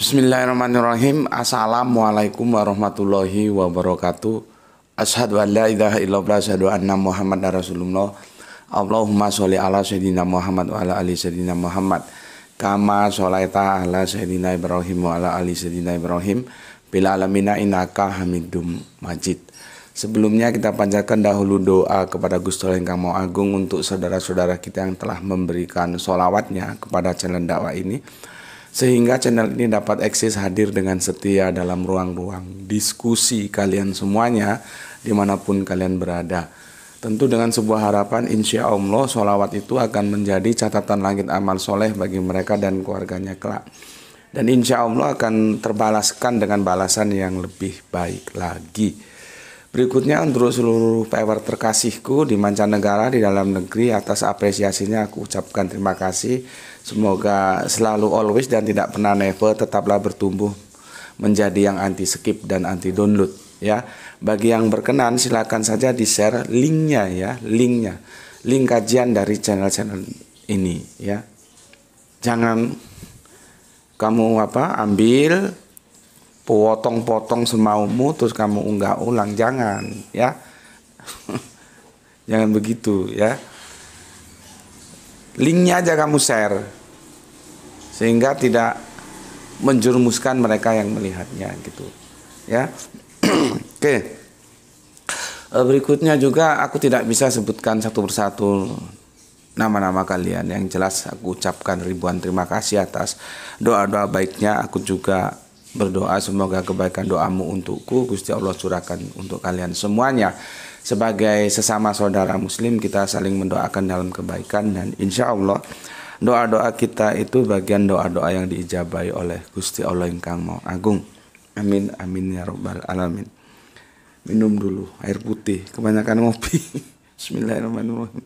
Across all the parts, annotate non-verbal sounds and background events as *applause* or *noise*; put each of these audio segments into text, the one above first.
Bismillahirrahmanirrahim Assalamualaikum warahmatullahi wabarakatuh Ashadu an la ilaha illallah Ashadu anna muhammad rasulullah Allahumma sholli ala sayyidina Muhammad wa ala ali sayyidina Muhammad kama sholaita ala sayyidina Ibrahim wa ala ali sayyidina Ibrahim bila alamina inaka hamidum majid Sebelumnya kita panjatkan dahulu doa kepada Gusto Allah yang Kamo Agung untuk saudara-saudara kita yang telah memberikan sholawatnya kepada channel dakwah ini sehingga channel ini dapat eksis hadir dengan setia dalam ruang-ruang diskusi kalian semuanya dimanapun kalian berada. Tentu dengan sebuah harapan insya Allah sholawat itu akan menjadi catatan langit amal soleh bagi mereka dan keluarganya kelak. Dan insya Allah akan terbalaskan dengan balasan yang lebih baik lagi. Berikutnya untuk seluruh pewar terkasihku di mancanegara di dalam negeri atas apresiasinya aku ucapkan terima kasih Semoga selalu always dan tidak pernah never tetaplah bertumbuh menjadi yang anti skip dan anti download ya. Bagi yang berkenan silakan saja di share linknya ya, linknya, link kajian dari channel-channel ini ya. Jangan kamu apa ambil potong-potong semaumu terus kamu unggah ulang jangan ya *laughs* jangan begitu ya linknya aja kamu share sehingga tidak menjurumuskan mereka yang melihatnya gitu ya *clears throat* oke okay. E, berikutnya juga aku tidak bisa sebutkan satu persatu nama-nama kalian yang jelas aku ucapkan ribuan terima kasih atas doa-doa baiknya aku juga berdoa semoga kebaikan doamu untukku Gusti Allah curahkan untuk kalian semuanya sebagai sesama saudara muslim kita saling mendoakan dalam kebaikan dan insya Allah doa-doa kita itu bagian doa-doa yang diijabai oleh Gusti Allah yang Kang Mau Agung. Amin amin ya robbal alamin. Minum dulu air putih, kebanyakan ngopi. *laughs* Bismillahirrahmanirrahim.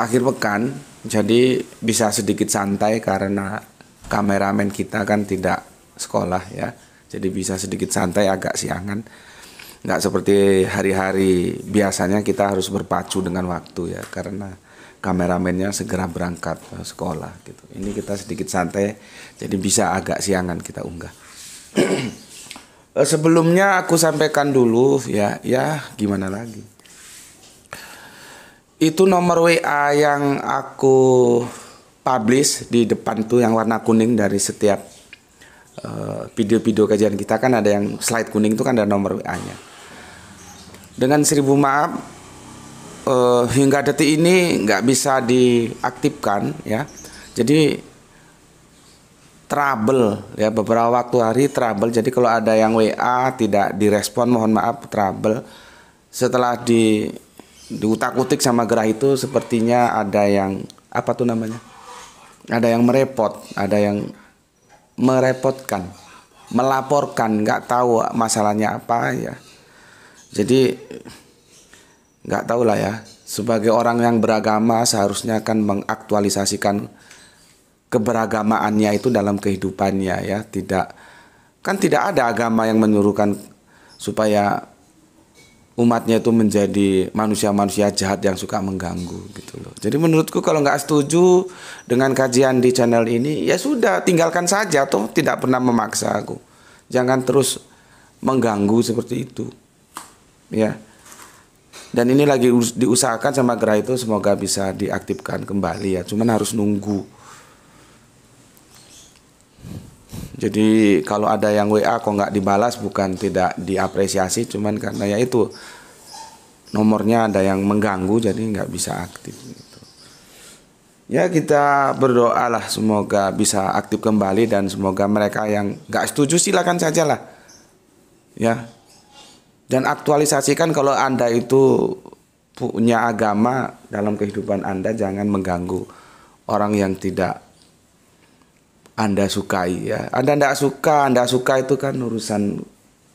akhir pekan jadi bisa sedikit santai karena kameramen kita kan tidak sekolah ya jadi bisa sedikit santai agak siangan nggak seperti hari-hari biasanya kita harus berpacu dengan waktu ya karena kameramennya segera berangkat eh, sekolah gitu ini kita sedikit santai jadi bisa agak siangan kita unggah *clears throat* eh, sebelumnya aku sampaikan dulu ya ya gimana lagi itu nomor WA yang aku publish di depan tuh yang warna kuning dari setiap eh, video-video uh, kajian kita kan ada yang slide kuning itu kan ada nomor WA-nya. Dengan seribu maaf uh, hingga detik ini nggak bisa diaktifkan ya. Jadi trouble ya beberapa waktu hari trouble. Jadi kalau ada yang WA tidak direspon mohon maaf trouble. Setelah di diutak-utik sama gerah itu sepertinya ada yang apa tuh namanya? Ada yang merepot, ada yang merepotkan, melaporkan, nggak tahu masalahnya apa ya. Jadi nggak tahu lah ya. Sebagai orang yang beragama seharusnya kan mengaktualisasikan keberagamaannya itu dalam kehidupannya ya. Tidak kan tidak ada agama yang menyuruhkan supaya umatnya itu menjadi manusia-manusia jahat yang suka mengganggu gitu loh. Jadi menurutku kalau nggak setuju dengan kajian di channel ini ya sudah tinggalkan saja toh tidak pernah memaksa aku. Jangan terus mengganggu seperti itu. Ya. Dan ini lagi diusahakan sama Gerai itu semoga bisa diaktifkan kembali ya. Cuman harus nunggu Jadi kalau ada yang WA kok nggak dibalas bukan tidak diapresiasi, cuman karena ya itu nomornya ada yang mengganggu jadi nggak bisa aktif. Gitu. Ya kita berdoalah semoga bisa aktif kembali dan semoga mereka yang nggak setuju silakan saja lah. Ya dan aktualisasikan kalau anda itu punya agama dalam kehidupan anda jangan mengganggu orang yang tidak anda sukai ya. Anda tidak suka, Anda suka itu kan urusan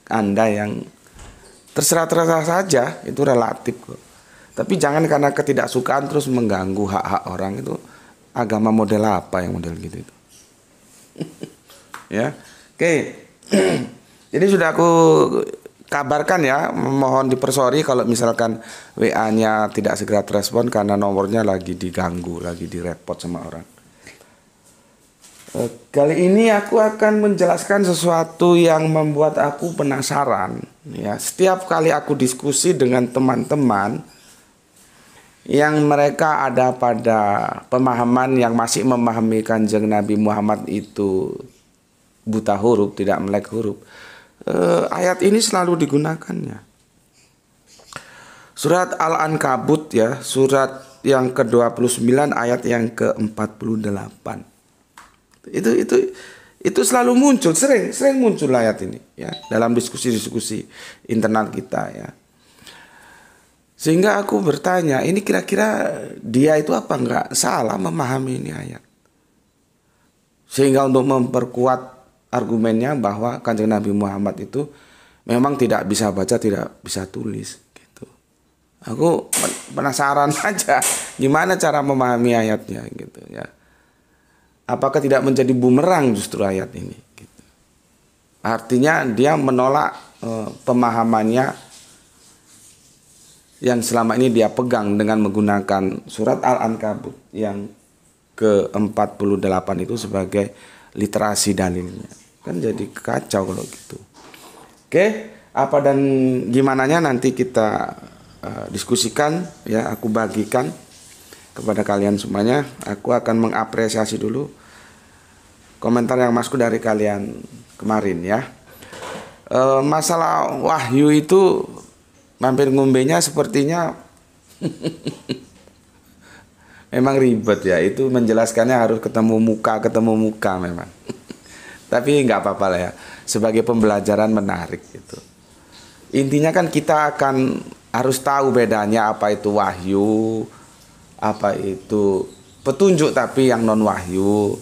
Anda yang terserah terserah saja itu relatif kok. Tapi jangan karena ketidaksukaan terus mengganggu hak-hak orang itu agama model apa yang model gitu itu. *laughs* ya. Oke. Okay. *clears throat* Jadi sudah aku kabarkan ya, mohon dipersori kalau misalkan WA-nya tidak segera terespon karena nomornya lagi diganggu, lagi direpot sama orang. Eh, kali ini aku akan menjelaskan sesuatu yang membuat aku penasaran. Ya, setiap kali aku diskusi dengan teman-teman yang mereka ada pada pemahaman yang masih memahami kanjeng Nabi Muhammad itu buta huruf, tidak melek huruf. Eh, ayat ini selalu digunakannya. Surat Al-Ankabut ya, surat yang ke-29 ayat yang ke-48. Itu itu itu selalu muncul, sering sering muncul ayat ini ya dalam diskusi-diskusi internal kita ya. Sehingga aku bertanya, ini kira-kira dia itu apa enggak salah memahami ini ayat? Sehingga untuk memperkuat argumennya bahwa Kanjeng Nabi Muhammad itu memang tidak bisa baca, tidak bisa tulis gitu. Aku penasaran *laughs* aja gimana cara memahami ayatnya gitu ya apakah tidak menjadi bumerang justru ayat ini gitu. artinya dia menolak eh, pemahamannya yang selama ini dia pegang dengan menggunakan surat Al-Ankabut yang ke-48 itu sebagai literasi dalilnya. Kan jadi kacau kalau gitu. Oke, apa dan gimana nanti kita uh, diskusikan ya, aku bagikan kepada kalian semuanya. Aku akan mengapresiasi dulu komentar yang masuk dari kalian kemarin ya. E, masalah wahyu itu mampir ngombenya sepertinya *laughs* memang ribet ya. Itu menjelaskannya harus ketemu muka, ketemu muka memang. *laughs* Tapi nggak apa-apa lah ya. Sebagai pembelajaran menarik gitu. Intinya kan kita akan harus tahu bedanya apa itu wahyu, apa itu petunjuk tapi yang non wahyu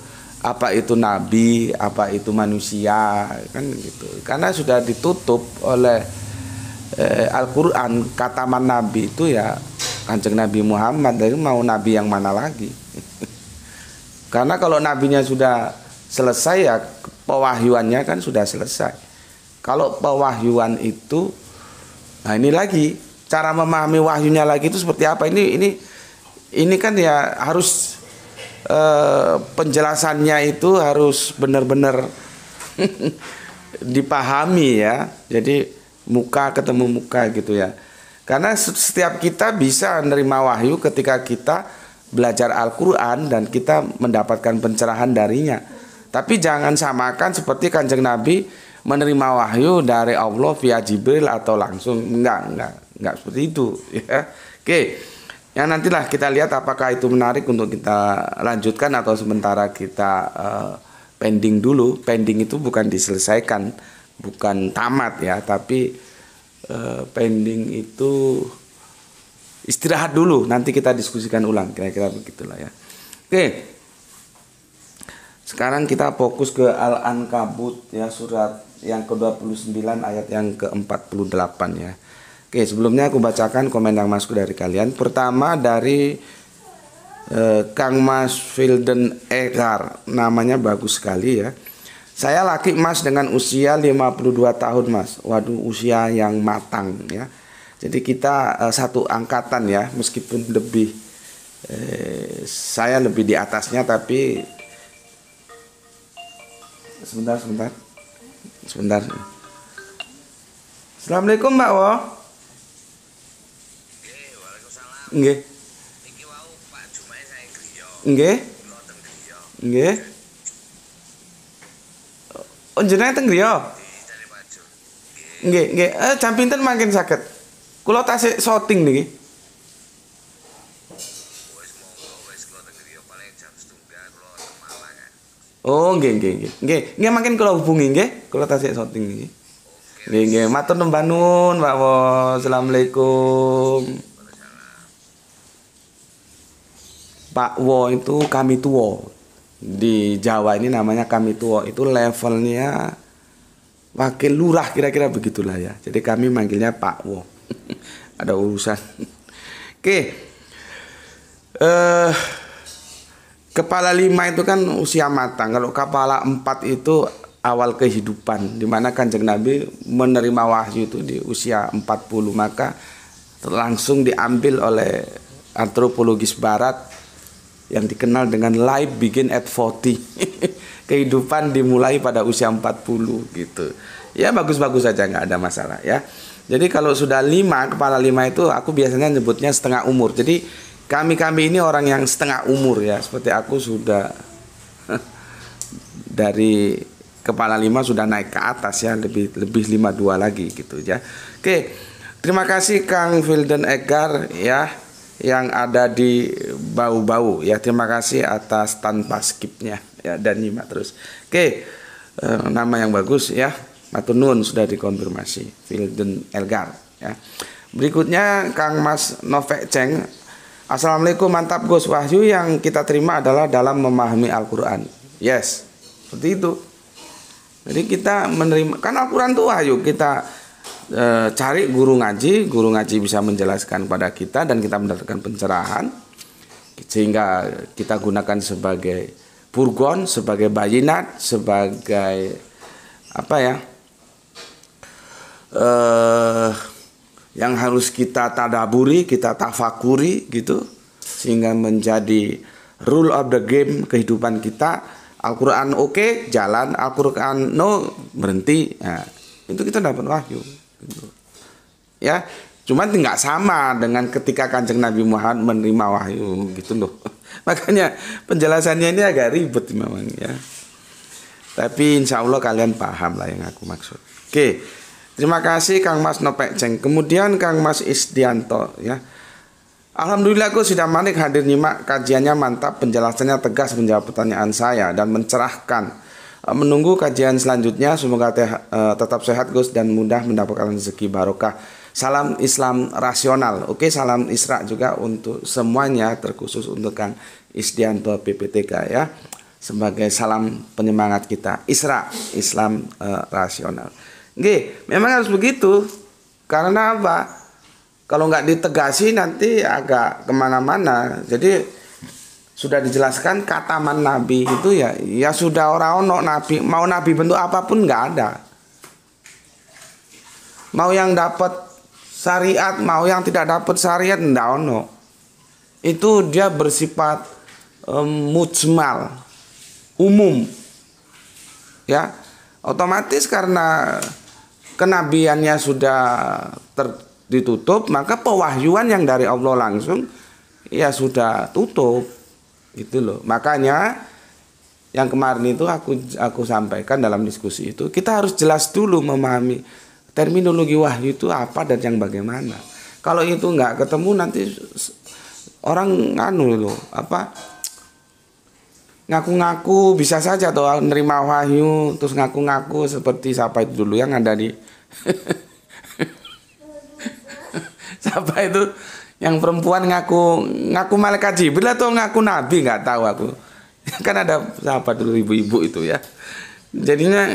apa itu nabi apa itu manusia kan gitu karena sudah ditutup oleh eh, Al-Qur'an kataman nabi itu ya Kanjeng Nabi Muhammad dari mau nabi yang mana lagi *laughs* karena kalau nabinya sudah selesai ya pewahyuannya kan sudah selesai kalau pewahyuan itu nah ini lagi cara memahami wahyunya lagi itu seperti apa ini ini ini kan ya harus eh, penjelasannya itu harus benar-benar *laughs* dipahami ya. Jadi muka ketemu muka gitu ya. Karena setiap kita bisa menerima wahyu ketika kita belajar Al-Quran dan kita mendapatkan pencerahan darinya. Tapi jangan samakan seperti kanjeng Nabi menerima wahyu dari Allah via Jibril atau langsung. Enggak, enggak, enggak seperti itu. *laughs* Ya. Oke. Okay. Ya nantilah kita lihat apakah itu menarik untuk kita lanjutkan atau sementara kita uh, pending dulu. Pending itu bukan diselesaikan, bukan tamat ya, tapi uh, pending itu istirahat dulu. Nanti kita diskusikan ulang, kira-kira begitulah ya. Oke. Sekarang kita fokus ke Al-Ankabut ya surat yang ke-29 ayat yang ke-48 ya. Oke, sebelumnya aku bacakan komen yang masuk dari kalian. Pertama dari eh, Kang Mas Filden Egar. Namanya bagus sekali ya. Saya laki Mas dengan usia 52 tahun Mas. Waduh, usia yang matang ya. Jadi kita eh, satu angkatan ya, meskipun lebih eh, saya lebih di atasnya tapi sebentar sebentar sebentar. Assalamualaikum Mbak Wo. Nggih. Niki wau Pak Jumae saya griya. Nggih. Mboten griya. Nggih. Oh, jenengan teng griya? Nggih, nggih. Eh, jam pinten mangkin saged? Kula tasih shooting niki. Oh, nggih nggih nggih. Nggih, nggih mangkin kula hubungi nggih. Kula tasih shooting niki. Nggih nggih, matur nuwun Pak Wo. Assalamualaikum. Pak Wo itu kami tuwo di Jawa ini namanya kami tuwo itu levelnya wakil lurah kira-kira begitulah ya jadi kami manggilnya Pak Wo *laughs* ada urusan *laughs* oke eh kepala lima itu kan usia matang kalau kepala empat itu awal kehidupan dimana kanjeng Nabi menerima wahyu itu di usia 40 maka langsung diambil oleh antropologis barat yang dikenal dengan life begin at 40. *laughs* Kehidupan dimulai pada usia 40 gitu. Ya bagus-bagus saja nggak ada masalah ya. Jadi kalau sudah lima kepala lima itu aku biasanya nyebutnya setengah umur. Jadi kami-kami ini orang yang setengah umur ya. Seperti aku sudah *laughs* dari kepala lima sudah naik ke atas ya lebih lebih lima dua lagi gitu ya. Oke. Terima kasih Kang Filden Egar ya yang ada di bau-bau ya terima kasih atas tanpa skipnya ya dan nyimak terus oke e, nama yang bagus ya Matunun sudah dikonfirmasi Filden Elgar ya berikutnya Kang Mas Novek Ceng Assalamualaikum mantap Gus Wahyu yang kita terima adalah dalam memahami Al-Quran yes seperti itu jadi kita menerima kan Al-Quran itu wahyu kita e, cari guru ngaji, guru ngaji bisa menjelaskan pada kita dan kita mendapatkan pencerahan sehingga kita gunakan sebagai purgon, sebagai bayinat, sebagai apa ya? eh yang harus kita tadaburi, kita tafakuri gitu sehingga menjadi rule of the game kehidupan kita. Al-Qur'an oke, okay, jalan. Al-Qur'an no, berhenti. Nah, itu kita dapat wahyu. Gitu. Ya, cuman tidak sama dengan ketika Kanjeng Nabi Muhammad menerima wahyu gitu loh. *laughs* Makanya penjelasannya ini agak ribet memang ya. Tapi insya Allah kalian paham lah yang aku maksud. Oke, terima kasih Kang Mas Nopek Ceng. Kemudian Kang Mas Istianto. ya. Alhamdulillah aku sudah manik hadir nyimak kajiannya mantap penjelasannya tegas menjawab pertanyaan saya dan mencerahkan Eh, menunggu kajian selanjutnya. Semoga teh, uh, tetap sehat Gus dan mudah mendapatkan rezeki barokah. Salam Islam rasional. Oke, salam Isra juga untuk semuanya terkhusus untuk Kang Isdianto PPTK ya. Sebagai salam penyemangat kita. Isra, Islam uh, rasional. Oke, memang harus begitu. Karena apa? Kalau nggak ditegasi nanti agak kemana-mana. Jadi sudah dijelaskan kataman nabi itu ya ya sudah orang ono nabi mau nabi bentuk apapun nggak ada mau yang dapat syariat mau yang tidak dapat syariat ndak ono itu dia bersifat um, mujmal umum ya otomatis karena kenabiannya sudah ter, ditutup maka pewahyuan yang dari Allah langsung ya sudah tutup itu loh. Makanya yang kemarin itu aku aku sampaikan dalam diskusi itu kita harus jelas dulu memahami terminologi wahyu itu apa dan yang bagaimana. Kalau itu nggak ketemu nanti orang nganu loh apa ngaku-ngaku bisa saja tuh nerima wahyu terus ngaku-ngaku seperti siapa itu dulu yang ada di *laughs* siapa itu yang perempuan ngaku ngaku malaikat Jibril atau ngaku nabi nggak tahu aku *laughs* kan ada sahabat dulu ibu-ibu itu ya jadinya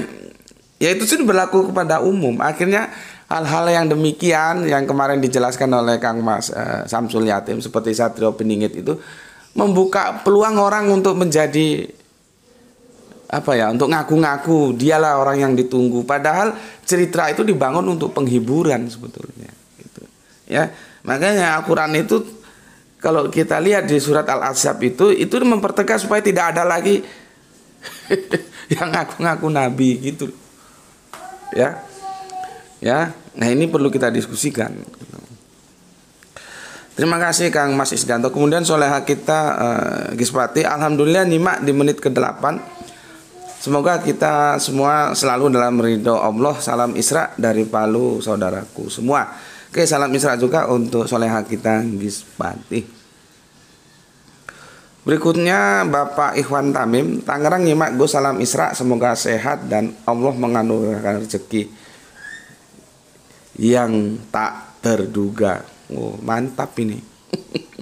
ya itu sudah berlaku kepada umum akhirnya hal-hal yang demikian yang kemarin dijelaskan oleh Kang Mas uh, Samsul Yatim seperti Satrio Peningit itu membuka peluang orang untuk menjadi apa ya untuk ngaku-ngaku dialah orang yang ditunggu padahal cerita itu dibangun untuk penghiburan sebetulnya gitu ya Makanya Al-Quran itu kalau kita lihat di surat Al-Ahzab itu itu mempertegas supaya tidak ada lagi *laughs* yang ngaku-ngaku nabi gitu. Ya. Ya. Nah, ini perlu kita diskusikan. Terima kasih Kang Mas Isdanto. Kemudian soleha kita uh, Gispati, alhamdulillah nyimak di menit ke-8. Semoga kita semua selalu dalam ridho Allah. Salam Isra dari Palu saudaraku semua. Oke, salam Isra juga untuk soleha kita Gispati. Berikutnya Bapak Ikhwan Tamim, Tangerang nyimak gue salam Isra, semoga sehat dan Allah menganugerahkan rezeki yang tak terduga. Oh, mantap ini. *laughs*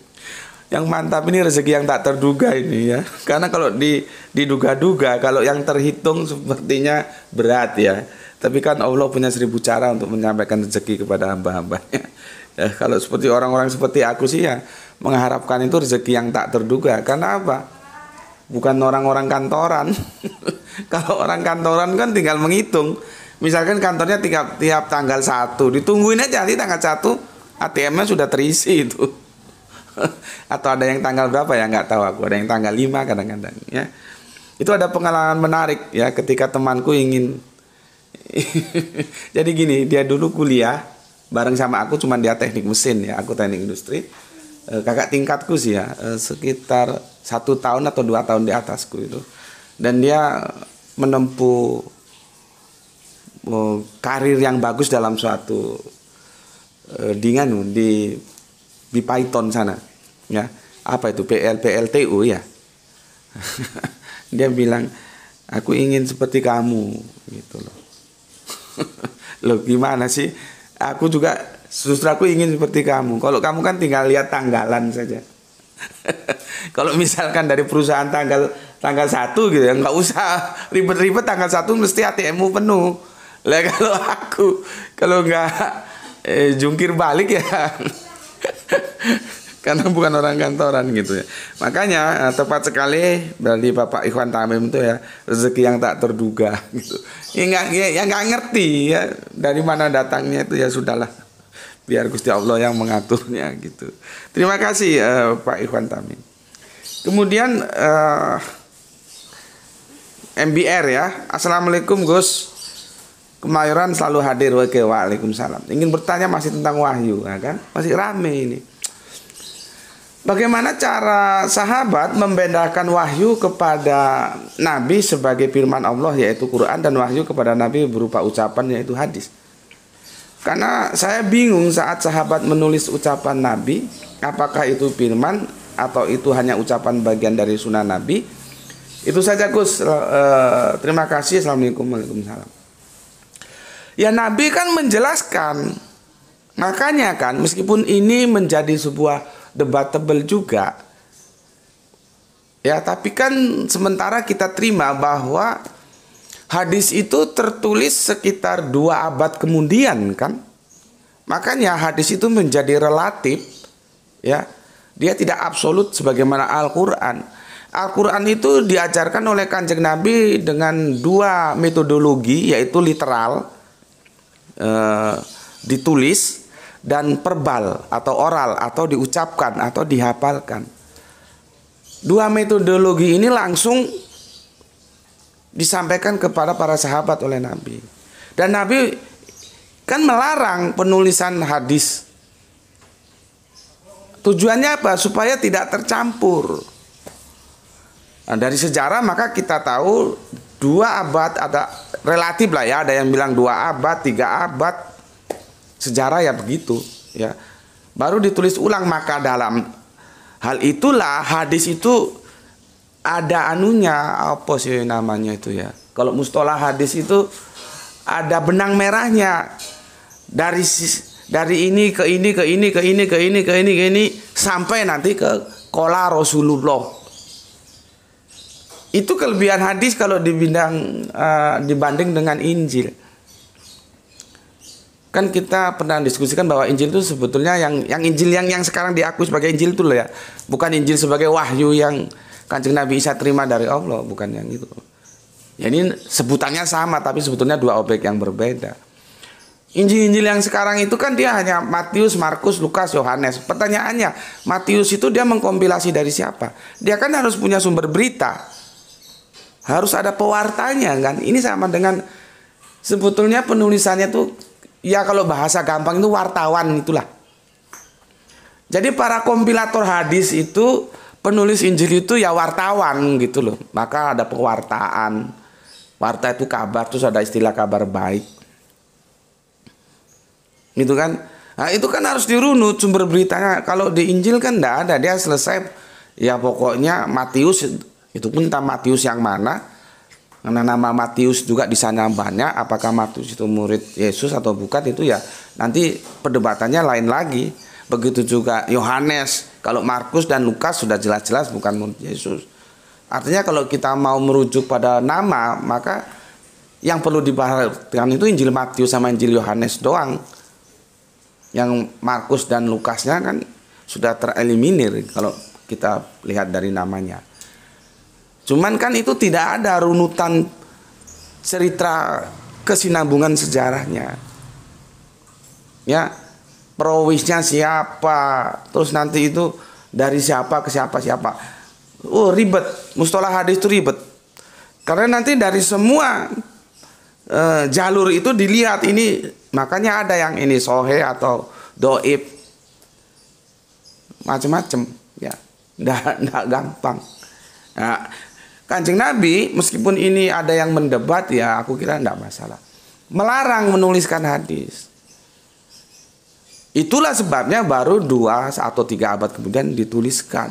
yang mantap ini rezeki yang tak terduga ini ya. Karena kalau di diduga-duga, kalau yang terhitung sepertinya berat ya. Tapi kan Allah punya seribu cara untuk menyampaikan rezeki kepada hamba-hambanya. Ya, kalau seperti orang-orang seperti aku sih ya mengharapkan itu rezeki yang tak terduga. Karena apa? Bukan orang-orang kantoran. *laughs* kalau orang kantoran kan tinggal menghitung. Misalkan kantornya tiap tiap tanggal satu ditungguin aja nanti tanggal satu ATM-nya sudah terisi itu. *laughs* Atau ada yang tanggal berapa ya nggak tahu aku, ada yang tanggal lima kadang-kadang ya. Itu ada pengalaman menarik ya ketika temanku ingin *laughs* jadi gini dia dulu kuliah bareng sama aku cuman dia teknik mesin ya aku teknik industri e, kakak tingkatku sih ya eh, sekitar satu tahun atau dua tahun di atasku itu dan dia menempuh eh, karir yang bagus dalam suatu e, di di di Python sana ya apa itu PL PLTU ya *laughs* dia bilang aku ingin seperti kamu gitu loh lo gimana sih? Aku juga justru aku ingin seperti kamu. Kalau kamu kan tinggal lihat tanggalan saja. *laughs* Kalau misalkan dari perusahaan tanggal tanggal satu gitu ya, nggak usah ribet-ribet tanggal satu mesti ATM-mu penuh. Lah kalau aku kalau nggak eh, jungkir balik ya *laughs* karena *laughs* bukan orang kantoran gitu ya. Makanya eh, tepat sekali dari Bapak Ikhwan Tamim itu ya rezeki yang tak terduga *laughs* gitu. Ya nggak ya, ya gak ngerti ya dari mana datangnya itu ya sudahlah biar Gusti Allah yang mengaturnya gitu. Terima kasih uh, Pak Ikhwan Tamim. Kemudian uh, eh, MBR ya. Assalamualaikum Gus. Kemayoran selalu hadir. Oke, waalaikumsalam. Ingin bertanya masih tentang wahyu, ya kan? Masih rame ini. Bagaimana cara sahabat membedakan wahyu kepada Nabi sebagai firman Allah yaitu Quran dan wahyu kepada Nabi berupa ucapan yaitu hadis. Karena saya bingung saat sahabat menulis ucapan Nabi, apakah itu firman atau itu hanya ucapan bagian dari sunnah Nabi. Itu saja Gus, eh, terima kasih. Assalamualaikum wabarakatuh Ya Nabi kan menjelaskan, makanya kan meskipun ini menjadi sebuah debatable juga. Ya, tapi kan sementara kita terima bahwa hadis itu tertulis sekitar dua abad kemudian kan. Makanya hadis itu menjadi relatif ya. Dia tidak absolut sebagaimana Al-Qur'an. Al-Qur'an itu diajarkan oleh Kanjeng Nabi dengan dua metodologi yaitu literal eh, ditulis dan verbal atau oral atau diucapkan atau dihafalkan. Dua metodologi ini langsung disampaikan kepada para sahabat oleh Nabi. Dan Nabi kan melarang penulisan hadis. Tujuannya apa? Supaya tidak tercampur. Nah, dari sejarah maka kita tahu dua abad ada relatif lah ya ada yang bilang dua abad tiga abad sejarah ya begitu ya baru ditulis ulang maka dalam hal itulah hadis itu ada anunya apa sih namanya itu ya kalau mustalah hadis itu ada benang merahnya dari dari ini ke ini ke ini ke ini ke ini ke ini ke ini sampai nanti ke kola Rasulullah itu kelebihan hadis kalau dibanding uh, dibanding dengan Injil kan kita pernah diskusikan bahwa Injil itu sebetulnya yang yang Injil yang yang sekarang diakui sebagai Injil itu loh ya. Bukan Injil sebagai wahyu yang Kanjeng Nabi Isa terima dari Allah, bukan yang itu. Ya ini sebutannya sama tapi sebetulnya dua objek yang berbeda. Injil-injil yang sekarang itu kan dia hanya Matius, Markus, Lukas, Yohanes. Pertanyaannya, Matius itu dia mengkompilasi dari siapa? Dia kan harus punya sumber berita. Harus ada pewartanya kan. Ini sama dengan sebetulnya penulisannya tuh ya kalau bahasa gampang itu wartawan itulah. Jadi para kompilator hadis itu penulis Injil itu ya wartawan gitu loh. Maka ada pewartaan. Warta itu kabar terus ada istilah kabar baik. Gitu kan? Nah, itu kan harus dirunut sumber beritanya. Kalau di Injil kan enggak ada. Dia selesai ya pokoknya Matius itu pun entah Matius yang mana karena nama Matius juga di sana banyak, apakah Matius itu murid Yesus atau bukan itu ya nanti perdebatannya lain lagi. Begitu juga Yohanes, kalau Markus dan Lukas sudah jelas-jelas bukan murid Yesus. Artinya kalau kita mau merujuk pada nama, maka yang perlu diperhatikan itu Injil Matius sama Injil Yohanes doang. Yang Markus dan Lukasnya kan sudah tereliminir kalau kita lihat dari namanya. Cuman kan itu tidak ada runutan cerita kesinambungan sejarahnya. Ya, prowisnya siapa, terus nanti itu dari siapa ke siapa siapa. Oh ribet, mustalah hadis itu ribet. Karena nanti dari semua e, jalur itu dilihat ini, makanya ada yang ini sohe atau doib, macam-macam. Ya, nggak gampang. Nah, Kanjeng Nabi meskipun ini ada yang mendebat ya aku kira tidak masalah. Melarang menuliskan hadis. Itulah sebabnya baru dua atau tiga abad kemudian dituliskan.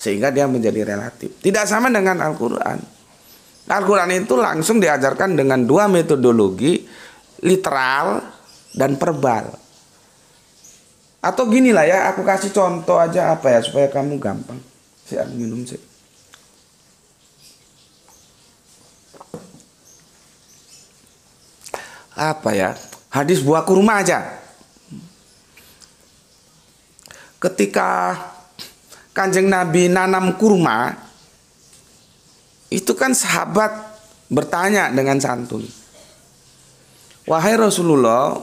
Sehingga dia menjadi relatif. Tidak sama dengan Al-Quran. Al-Quran itu langsung diajarkan dengan dua metodologi literal dan perbal. Atau ginilah ya, aku kasih contoh aja apa ya supaya kamu gampang. Saya minum sih. apa ya hadis buah kurma aja ketika kanjeng nabi nanam kurma itu kan sahabat bertanya dengan santun wahai rasulullah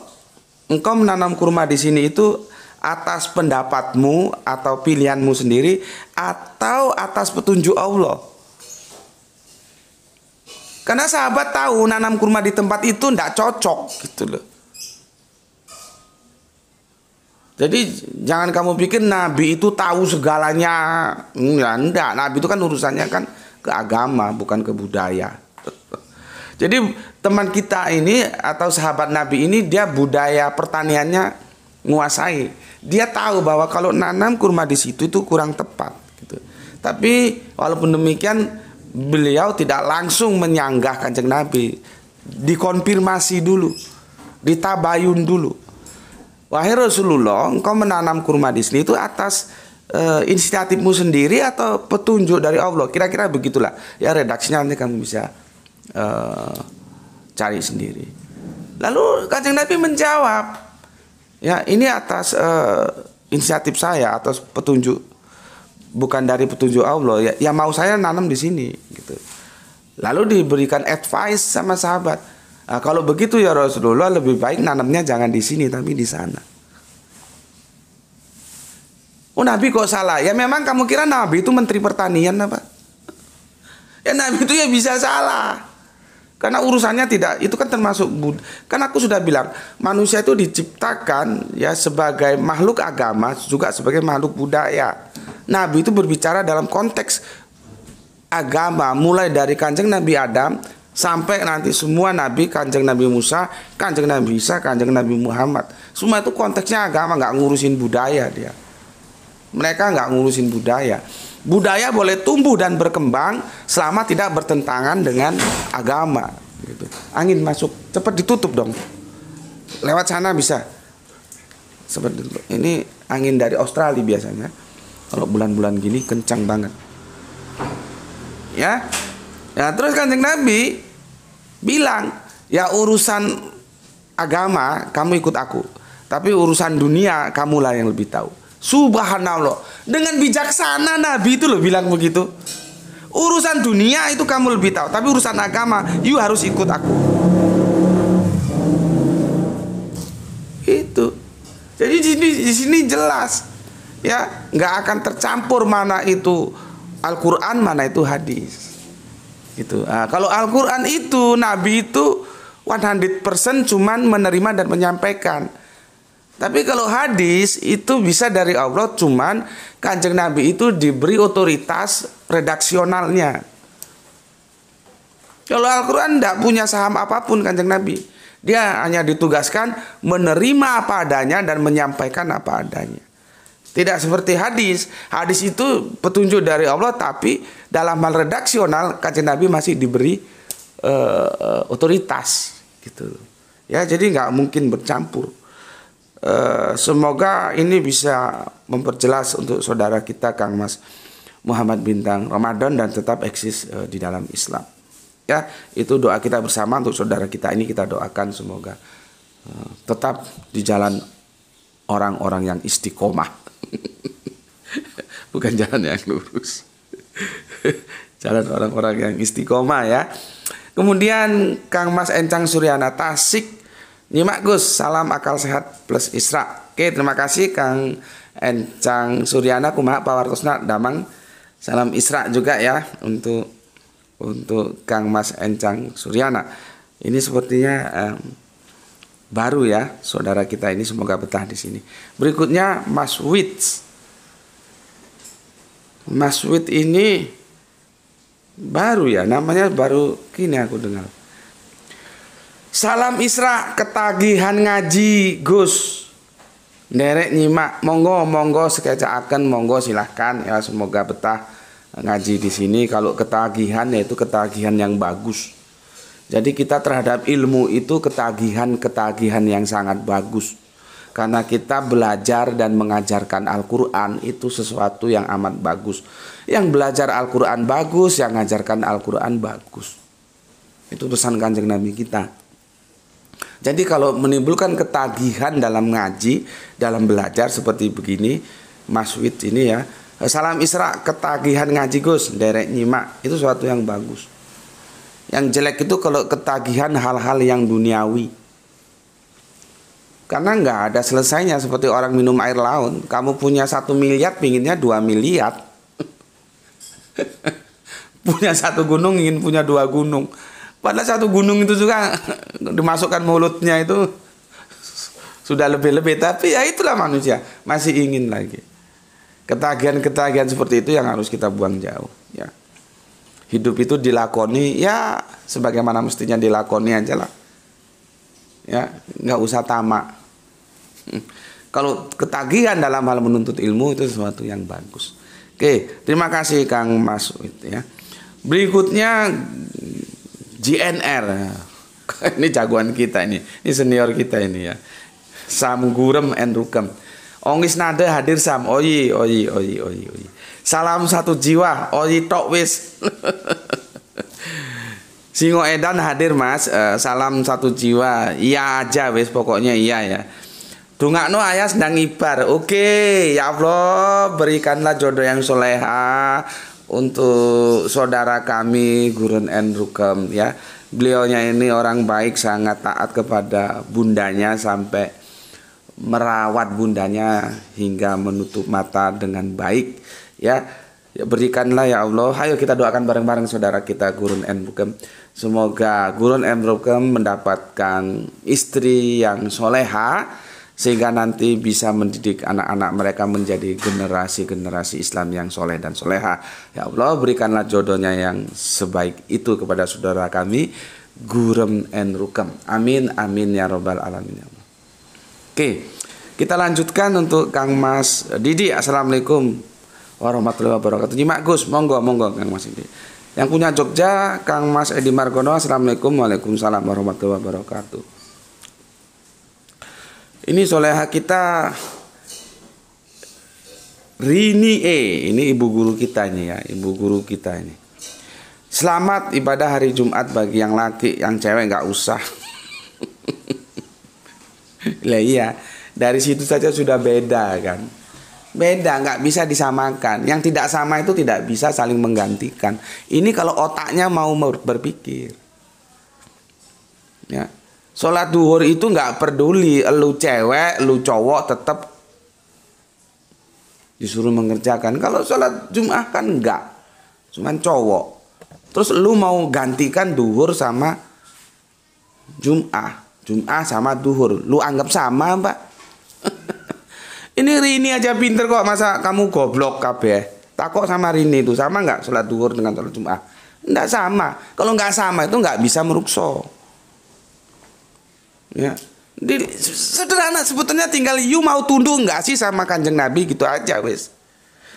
engkau menanam kurma di sini itu atas pendapatmu atau pilihanmu sendiri atau atas petunjuk Allah karena sahabat tahu nanam kurma di tempat itu tidak cocok gitu loh. Jadi jangan kamu pikir Nabi itu tahu segalanya. Ya, Nabi itu kan urusannya kan ke agama bukan ke budaya. *laughs* Jadi teman kita ini atau sahabat Nabi ini dia budaya pertaniannya menguasai. Dia tahu bahwa kalau nanam kurma di situ itu kurang tepat gitu. Tapi walaupun demikian beliau tidak langsung menyanggah kanjeng Nabi, dikonfirmasi dulu, ditabayun dulu. Wahai Rasulullah, engkau menanam kurma di sini itu atas e, inisiatifmu sendiri atau petunjuk dari Allah? Kira-kira begitulah. Ya redaksinya nanti kamu bisa e, cari sendiri. Lalu kanjeng Nabi menjawab, ya ini atas e, inisiatif saya atau petunjuk bukan dari petunjuk Allah ya, ya mau saya nanam di sini gitu lalu diberikan advice sama sahabat nah, kalau begitu ya Rasulullah lebih baik nanamnya jangan di sini tapi di sana oh Nabi kok salah ya memang kamu kira Nabi itu menteri pertanian apa ya Nabi itu ya bisa salah karena urusannya tidak itu kan termasuk bud kan aku sudah bilang manusia itu diciptakan ya sebagai makhluk agama juga sebagai makhluk budaya Nabi itu berbicara dalam konteks agama mulai dari kanjeng Nabi Adam sampai nanti semua nabi kanjeng Nabi Musa, kanjeng Nabi Isa, kanjeng Nabi Muhammad. Semua itu konteksnya agama, nggak ngurusin budaya dia. Mereka nggak ngurusin budaya. Budaya boleh tumbuh dan berkembang selama tidak bertentangan dengan agama. Gitu. Angin masuk, cepat ditutup dong. Lewat sana bisa. Seperti Ini angin dari Australia biasanya kalau bulan-bulan gini kencang banget ya ya terus kanjeng nabi bilang ya urusan agama kamu ikut aku tapi urusan dunia kamulah yang lebih tahu subhanallah dengan bijaksana nabi itu loh bilang begitu urusan dunia itu kamu lebih tahu tapi urusan agama you harus ikut aku itu jadi di sini, jelas ya nggak akan tercampur mana itu Al-Quran mana itu hadis gitu nah, kalau Al-Quran itu Nabi itu 100% cuman menerima dan menyampaikan tapi kalau hadis itu bisa dari Allah cuman kanjeng Nabi itu diberi otoritas redaksionalnya kalau Al-Quran tidak punya saham apapun kanjeng Nabi dia hanya ditugaskan menerima apa adanya dan menyampaikan apa adanya tidak seperti hadis. Hadis itu petunjuk dari Allah tapi dalam hal redaksional kajian Nabi masih diberi uh, otoritas gitu. Ya, jadi nggak mungkin bercampur. Uh, semoga ini bisa memperjelas untuk saudara kita Kang Mas Muhammad Bintang Ramadan dan tetap eksis uh, di dalam Islam. Ya, itu doa kita bersama untuk saudara kita ini kita doakan semoga uh, tetap di jalan orang-orang yang istiqomah. *laughs* Bukan jalan yang lurus. *laughs* jalan orang-orang yang istiqomah ya. Kemudian Kang Mas Encang Suryana Tasik Nyimak Gus, salam akal sehat plus Isra. Oke, terima kasih Kang Encang Suryana Pak Wartosna Damang. Salam Isra juga ya untuk untuk Kang Mas Encang Suryana. Ini sepertinya um, baru ya saudara kita ini semoga betah di sini. Berikutnya Mas Wits. Mas Wit ini baru ya namanya baru kini aku dengar. Salam Isra ketagihan ngaji Gus. Derek nyimak monggo monggo akan monggo silahkan ya semoga betah ngaji di sini kalau ketagihan yaitu ketagihan yang bagus jadi kita terhadap ilmu itu ketagihan-ketagihan yang sangat bagus. Karena kita belajar dan mengajarkan Al-Quran itu sesuatu yang amat bagus. Yang belajar Al-Quran bagus, yang mengajarkan Al-Quran bagus. Itu pesan kanjeng Nabi kita. Jadi kalau menimbulkan ketagihan dalam ngaji, dalam belajar seperti begini, Mas Wid ini ya, salam Isra ketagihan ngaji Gus, derek nyimak, itu sesuatu yang bagus. Yang jelek itu kalau ketagihan hal-hal yang duniawi. Karena nggak ada selesainya seperti orang minum air laut. Kamu punya satu miliar, pinginnya dua miliar. *laughs* punya satu gunung, ingin punya dua gunung. Padahal satu gunung itu juga *laughs* dimasukkan mulutnya itu *laughs* sudah lebih-lebih. Tapi ya itulah manusia, masih ingin lagi. Ketagihan-ketagihan seperti itu yang harus kita buang jauh. Ya hidup itu dilakoni ya sebagaimana mestinya dilakoni aja lah ya nggak usah tamak hmm. kalau ketagihan dalam hal menuntut ilmu itu sesuatu yang bagus oke terima kasih kang mas ya berikutnya GNR *laughs* ini jagoan kita ini ini senior kita ini ya Sam Gurem and Rukem Ongis Nada hadir Sam oyi oyi oyi oyi oyi Salam satu jiwa, Oi oh, iya, tok wis. *laughs* Singo Edan hadir mas, uh, salam satu jiwa. Iya aja wis pokoknya iya ya. Dungakno ayah sedang ibar. Oke, ya Allah berikanlah jodoh yang soleha untuk saudara kami Gurun N Rukem ya. Beliaunya ini orang baik sangat taat kepada bundanya sampai merawat bundanya hingga menutup mata dengan baik. Ya, ya berikanlah ya Allah ayo kita doakan bareng-bareng saudara kita Gurun N Bukem semoga Gurun N Bukem mendapatkan istri yang soleha sehingga nanti bisa mendidik anak-anak mereka menjadi generasi-generasi Islam yang soleh dan soleha. Ya Allah berikanlah jodohnya yang sebaik itu kepada saudara kami Gurem and Rukem. Amin amin ya robbal alamin ya Oke, kita lanjutkan untuk Kang Mas Didi. Assalamualaikum warahmatullahi wabarakatuh. Nyimak Gus, monggo monggo Kang Mas Edi. Yang punya Jogja, Kang Mas Edi Margono, Assalamualaikum Waalaikumsalam warahmatullahi wabarakatuh. Ini soleha kita Rini E, ini ibu guru kita ini ya, ibu guru kita ini. Selamat ibadah hari Jumat bagi yang laki, yang cewek nggak usah. *laughs* lah iya, dari situ saja sudah beda kan beda nggak bisa disamakan yang tidak sama itu tidak bisa saling menggantikan ini kalau otaknya mau berpikir ya sholat duhur itu nggak peduli lu cewek lu cowok tetap disuruh mengerjakan kalau sholat jumat kan nggak cuman cowok terus lu mau gantikan duhur sama jumat jumat sama duhur lu anggap sama pak *laughs* Ini Rini aja pinter kok masa kamu goblok kabeh. kok sama Rini itu sama nggak sholat duhur dengan sholat Jumat? Enggak sama. Kalau nggak sama itu nggak bisa merukso. Ya. di, sederhana sebetulnya tinggal you mau tunduk nggak sih sama kanjeng Nabi gitu aja wes.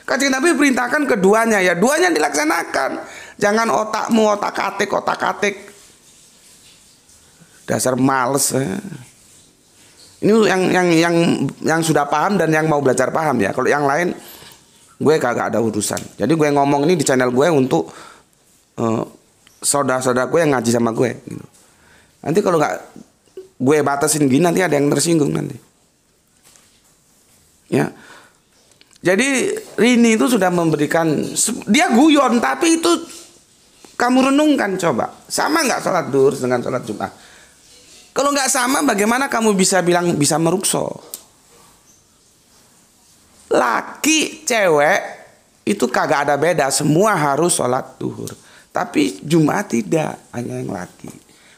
Kanjeng Nabi perintahkan keduanya ya, duanya dilaksanakan. Jangan otakmu otak atik otak atik. Dasar males. Ya. Ini yang yang yang yang sudah paham dan yang mau belajar paham ya. Kalau yang lain gue kagak ada urusan. Jadi gue ngomong ini di channel gue untuk uh, saudara-saudara gue yang ngaji sama gue gitu. Nanti kalau nggak gue batasin gini nanti ada yang tersinggung nanti. Ya. Jadi Rini itu sudah memberikan dia guyon tapi itu kamu renungkan coba. Sama nggak sholat duhur dengan sholat Jumat? Kalau nggak sama bagaimana kamu bisa bilang bisa merukso? Laki cewek itu kagak ada beda, semua harus sholat duhur. Tapi Jumat tidak, hanya yang laki.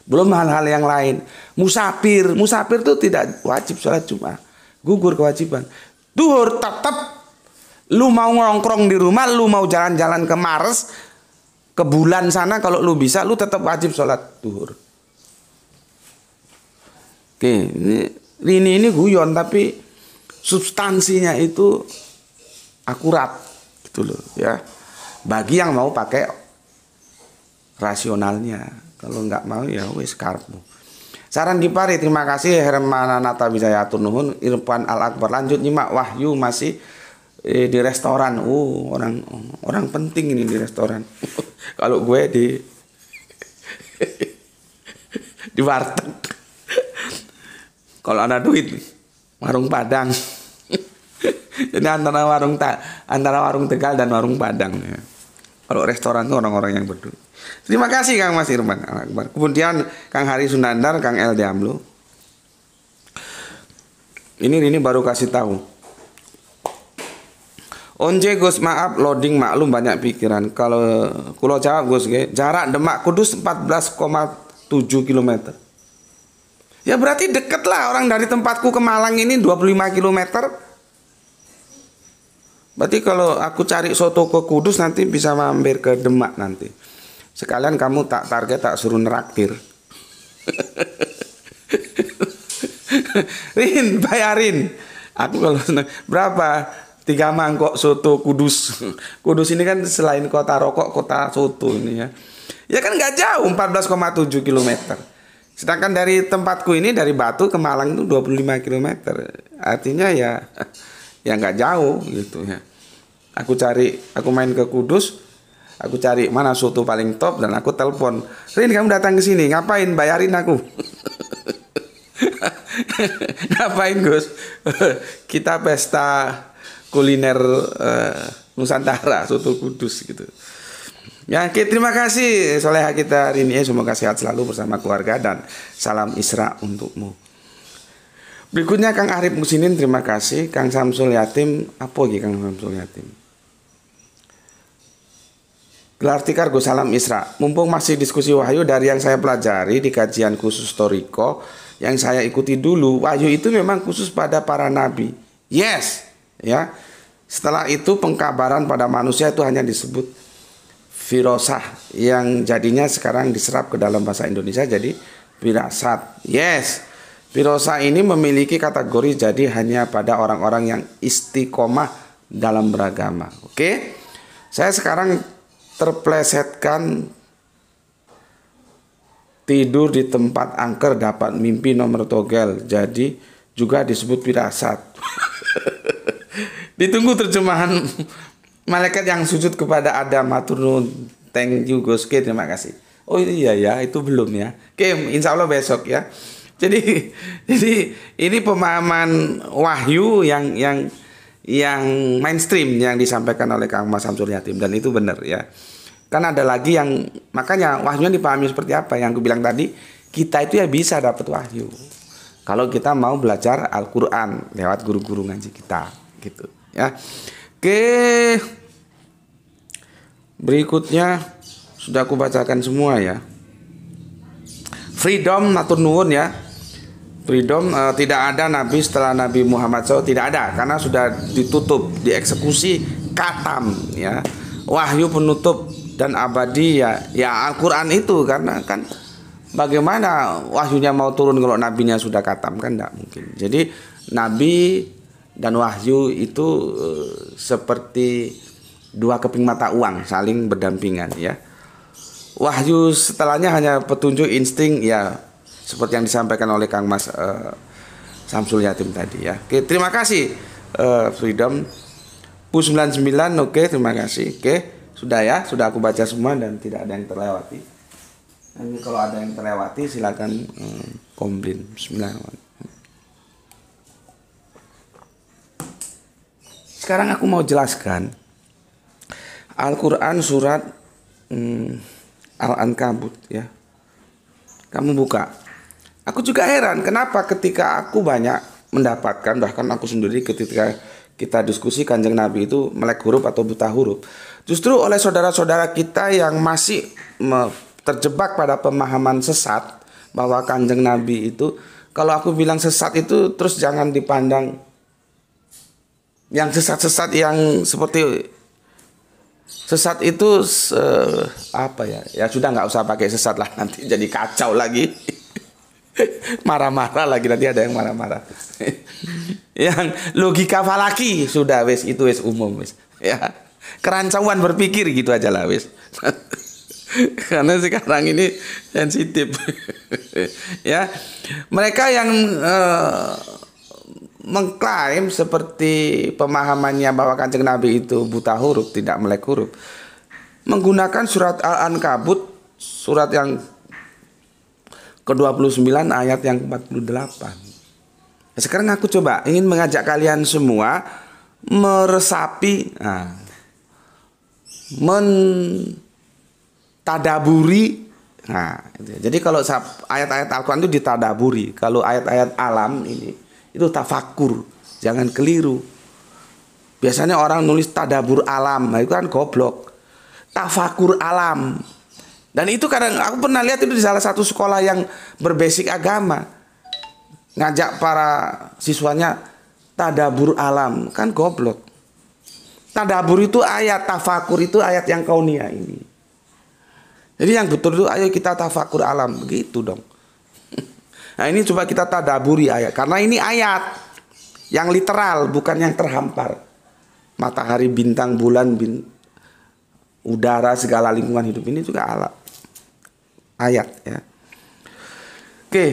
Belum hal-hal yang lain. Musafir, musafir itu tidak wajib sholat Jumat. Gugur kewajiban. Duhur tetap lu mau ngongkrong di rumah, lu mau jalan-jalan ke Mars, ke bulan sana kalau lu bisa, lu tetap wajib sholat duhur. Oke, ini Rini ini guyon tapi substansinya itu akurat gitu loh ya. Bagi yang mau pakai rasionalnya, kalau nggak mau ya wes karbu. Saran Gipari, terima kasih Hermana Nata ya Tunuhun, Irfan Al Akbar lanjut nyimak Wahyu masih eh, di restoran. Uh, orang orang penting ini di restoran. *laughs* kalau gue di *laughs* di warteg kalau ada duit warung Padang. *laughs* Jadi antara warung tak antara warung Tegal dan warung Padang ya. Kalau restoran tuh orang-orang yang berduit. Terima kasih Kang Mas Irman. Kemudian Kang Hari Sunandar, Kang El Diamlo. Ini ini baru kasih tahu. Onje Gus maaf loading maklum banyak pikiran. Kalau kulo jawab Gus jarak Demak Kudus 14,7 km. Ya berarti deket lah orang dari tempatku ke Malang ini 25 km. Berarti kalau aku cari soto ke Kudus nanti bisa mampir ke Demak nanti. Sekalian kamu tak target tak suruh neraktir. *laughs* Rin, bayarin. Aku kalau berapa? Tiga mangkok soto Kudus. *laughs* Kudus ini kan selain kota rokok, kota soto ini ya. Ya kan nggak jauh, 14,7 kilometer Sedangkan dari tempatku ini dari Batu ke Malang itu 25 km. Artinya ya *laughs* ya nggak jauh gitu ya. Aku cari, aku main ke Kudus, aku cari mana soto paling top dan aku telepon, "Rin, kamu datang ke sini, ngapain? Bayarin aku." *laughs* ngapain, Gus? *laughs* Kita pesta kuliner uh, Nusantara, soto Kudus gitu. Ya, oke, terima kasih soleha kita hari ini. Eh, semoga sehat selalu bersama keluarga dan salam Isra untukmu. Berikutnya Kang Arif Musinin, terima kasih. Kang Samsul Yatim, apa lagi Kang Samsul Yatim? tikar Gus Salam Isra. Mumpung masih diskusi Wahyu dari yang saya pelajari di kajian khusus Toriko yang saya ikuti dulu, Wahyu itu memang khusus pada para nabi. Yes, ya. Setelah itu pengkabaran pada manusia itu hanya disebut firasah yang jadinya sekarang diserap ke dalam bahasa Indonesia jadi firasat. Yes. Firasah ini memiliki kategori jadi hanya pada orang-orang yang istiqomah dalam beragama. Oke. Saya sekarang terplesetkan tidur di tempat angker dapat mimpi nomor togel. Jadi juga disebut firasat. *laughs* Ditunggu terjemahan malaikat yang sujud kepada Adam Maturnu thank you Gus terima kasih oh iya ya itu belum ya oke insya Allah besok ya jadi *laughs* jadi ini pemahaman wahyu yang yang yang mainstream yang disampaikan oleh Kang Mas Samsul Yatim dan itu benar ya kan ada lagi yang makanya wahyunya dipahami seperti apa yang aku bilang tadi kita itu ya bisa dapat wahyu kalau kita mau belajar Al-Quran lewat guru-guru ngaji kita gitu ya Oke. Berikutnya sudah aku bacakan semua ya. Freedom matur nuwun ya. Freedom uh, tidak ada nabi setelah Nabi Muhammad SAW tidak ada karena sudah ditutup, dieksekusi katam ya. Wahyu penutup dan abadi ya ya Al-Qur'an itu karena kan bagaimana wahyunya mau turun kalau nabinya sudah katam kan tidak mungkin. Jadi nabi dan wahyu itu eh, seperti dua keping mata uang saling berdampingan ya. Wahyu setelahnya hanya petunjuk insting ya seperti yang disampaikan oleh Kang Mas uh, Samsul Yatim tadi ya. Oke, terima kasih uh, Freedom Pu99 oke terima kasih. Oke, sudah ya, sudah aku baca semua dan tidak ada yang terlewati. Nanti kalau ada yang terlewati silakan um, komplain. Bismillahirrahmanirrahim. Sekarang aku mau jelaskan Al-Quran surat hmm, Al-Ankabut ya. Kamu buka. Aku juga heran kenapa ketika aku banyak mendapatkan bahkan aku sendiri ketika kita diskusi kanjeng Nabi itu melek huruf atau buta huruf. Justru oleh saudara-saudara kita yang masih terjebak pada pemahaman sesat bahwa kanjeng Nabi itu kalau aku bilang sesat itu terus jangan dipandang yang sesat-sesat yang seperti sesat itu se, eh, apa ya ya sudah nggak usah pakai sesat lah *laughs* nanti jadi kacau lagi *laughs* marah-marah lagi nanti ada yang marah-marah *laughs* yang logika falaki sudah wes itu wes umum wes ya kerancuan berpikir gitu aja lah wes karena sekarang ini sensitif ya mereka yang uh, mengklaim seperti pemahamannya bahwa kanjeng Nabi itu buta huruf, tidak melek huruf. Menggunakan surat Al-Ankabut, surat yang ke-29 ayat yang ke 48. Nah, sekarang aku coba ingin mengajak kalian semua meresapi, nah, mentadaburi. Nah, jadi kalau ayat-ayat Al-Quran itu ditadaburi, kalau ayat-ayat alam ini itu tafakur jangan keliru biasanya orang nulis tadabur alam nah, itu kan goblok tafakur alam dan itu kadang aku pernah lihat itu di salah satu sekolah yang berbasis agama ngajak para siswanya tadabur alam kan goblok tadabur itu ayat tafakur itu ayat yang kaunia ini jadi yang betul itu ayo kita tafakur alam begitu dong Nah ini coba kita tadaburi ayat. Karena ini ayat yang literal bukan yang terhampar. Matahari, bintang, bulan, bin, udara, segala lingkungan hidup ini juga alat ayat ya. Oke,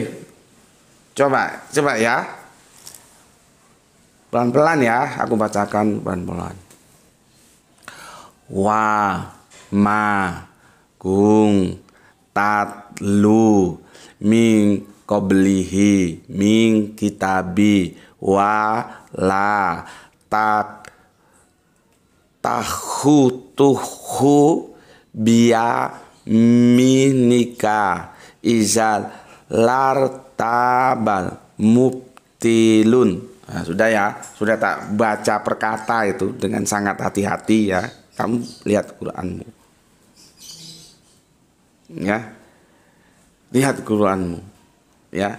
coba coba ya. Pelan-pelan ya, aku bacakan pelan-pelan. Wa ma gung tat lu ming qablihi min kitabi wa la tak tahutuhu biya minika izal lartabal mubtilun nah, sudah ya sudah tak baca perkata itu dengan sangat hati-hati ya kamu lihat Quranmu ya lihat Quranmu ya.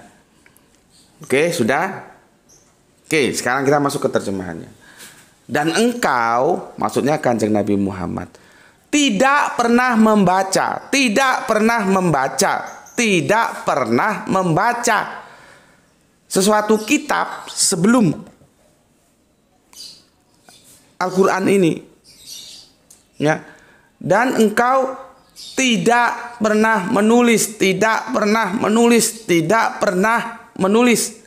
Oke, sudah? Oke, sekarang kita masuk ke terjemahannya. Dan engkau, maksudnya Kanjeng Nabi Muhammad, tidak pernah membaca, tidak pernah membaca, tidak pernah membaca sesuatu kitab sebelum Al-Qur'an ini. Ya. Dan engkau tidak pernah menulis, tidak pernah menulis, tidak pernah menulis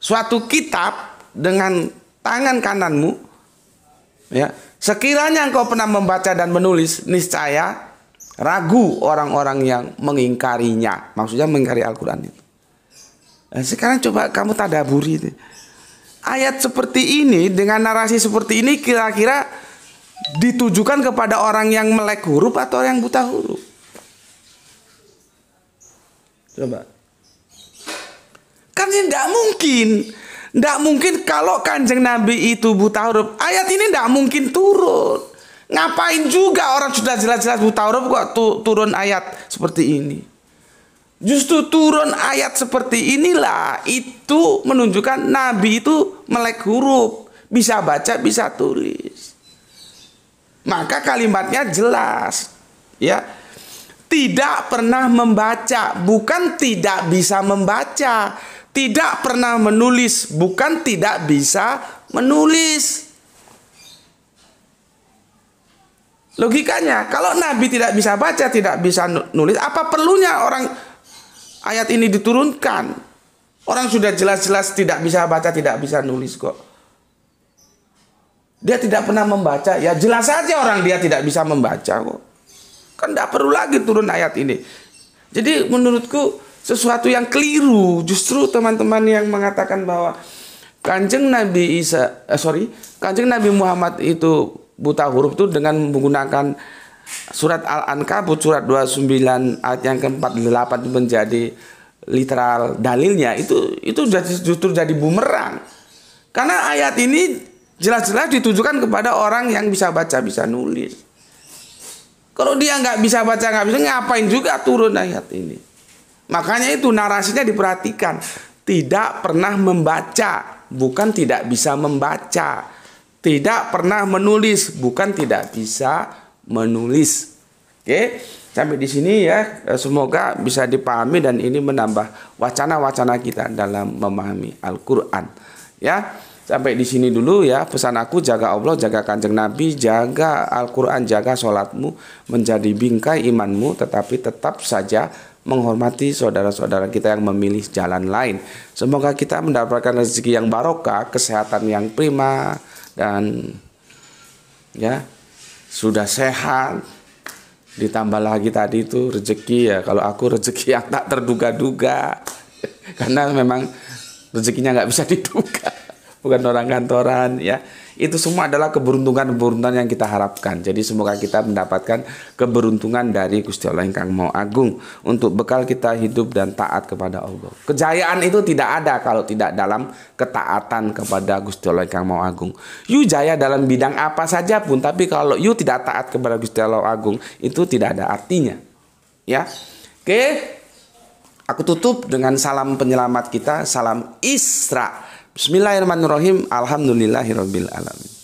suatu kitab dengan tangan kananmu ya. Sekiranya engkau pernah membaca dan menulis, niscaya ragu orang-orang yang mengingkarinya. Maksudnya mengingkari Al-Qur'an itu. Nah, sekarang coba kamu tadaburi Ayat seperti ini dengan narasi seperti ini kira-kira ditujukan kepada orang yang melek huruf atau orang yang buta huruf? Coba. Kan ini tidak mungkin. Tidak mungkin kalau kanjeng Nabi itu buta huruf. Ayat ini tidak mungkin turun. Ngapain juga orang sudah jelas-jelas buta huruf kok turun ayat seperti ini. Justru turun ayat seperti inilah itu menunjukkan Nabi itu melek huruf. Bisa baca, bisa tulis. Maka kalimatnya jelas. Ya. Tidak pernah membaca, bukan tidak bisa membaca. Tidak pernah menulis, bukan tidak bisa menulis. Logikanya, kalau Nabi tidak bisa baca, tidak bisa nulis, apa perlunya orang ayat ini diturunkan? Orang sudah jelas-jelas tidak bisa baca, tidak bisa nulis kok. Dia tidak pernah membaca. Ya jelas saja orang dia tidak bisa membaca kok. Kan tidak perlu lagi turun ayat ini. Jadi menurutku sesuatu yang keliru justru teman-teman yang mengatakan bahwa Kanjeng Nabi Isa, eh, sorry, Kanjeng Nabi Muhammad itu buta huruf itu dengan menggunakan surat Al-Ankabut surat 29 ayat yang ke-48 menjadi literal dalilnya itu itu justru jadi bumerang. Karena ayat ini Jelas-jelas ditujukan kepada orang yang bisa baca, bisa nulis. Kalau dia nggak bisa baca, nggak bisa ngapain juga turun ayat ini. Makanya itu narasinya diperhatikan. Tidak pernah membaca, bukan tidak bisa membaca. Tidak pernah menulis, bukan tidak bisa menulis. Oke, sampai di sini ya. Semoga bisa dipahami dan ini menambah wacana-wacana kita dalam memahami Al-Quran. Ya. Sampai di sini dulu ya pesan aku jaga Allah, jaga kanjeng Nabi, jaga Al-Quran, jaga sholatmu menjadi bingkai imanmu tetapi tetap saja menghormati saudara-saudara kita yang memilih jalan lain. Semoga kita mendapatkan rezeki yang barokah, kesehatan yang prima dan ya sudah sehat ditambah lagi tadi itu rezeki ya kalau aku rezeki yang tak terduga-duga *laughs* karena memang rezekinya nggak bisa *laughs* diduga bukan orang kantoran ya. Itu semua adalah keberuntungan-keberuntungan yang kita harapkan. Jadi semoga kita mendapatkan keberuntungan dari Gusti Allah yang Kang Mau Agung untuk bekal kita hidup dan taat kepada Allah. Kejayaan itu tidak ada kalau tidak dalam ketaatan kepada Gusti Allah yang Kang Mau Agung. You jaya dalam bidang apa saja pun, tapi kalau you tidak taat kepada Gusti Allah Agung, itu tidak ada artinya. Ya. Oke. Aku tutup dengan salam penyelamat kita, salam Isra' Bismillahirrahmanirrahim. Alhamdulillahirabbil alamin.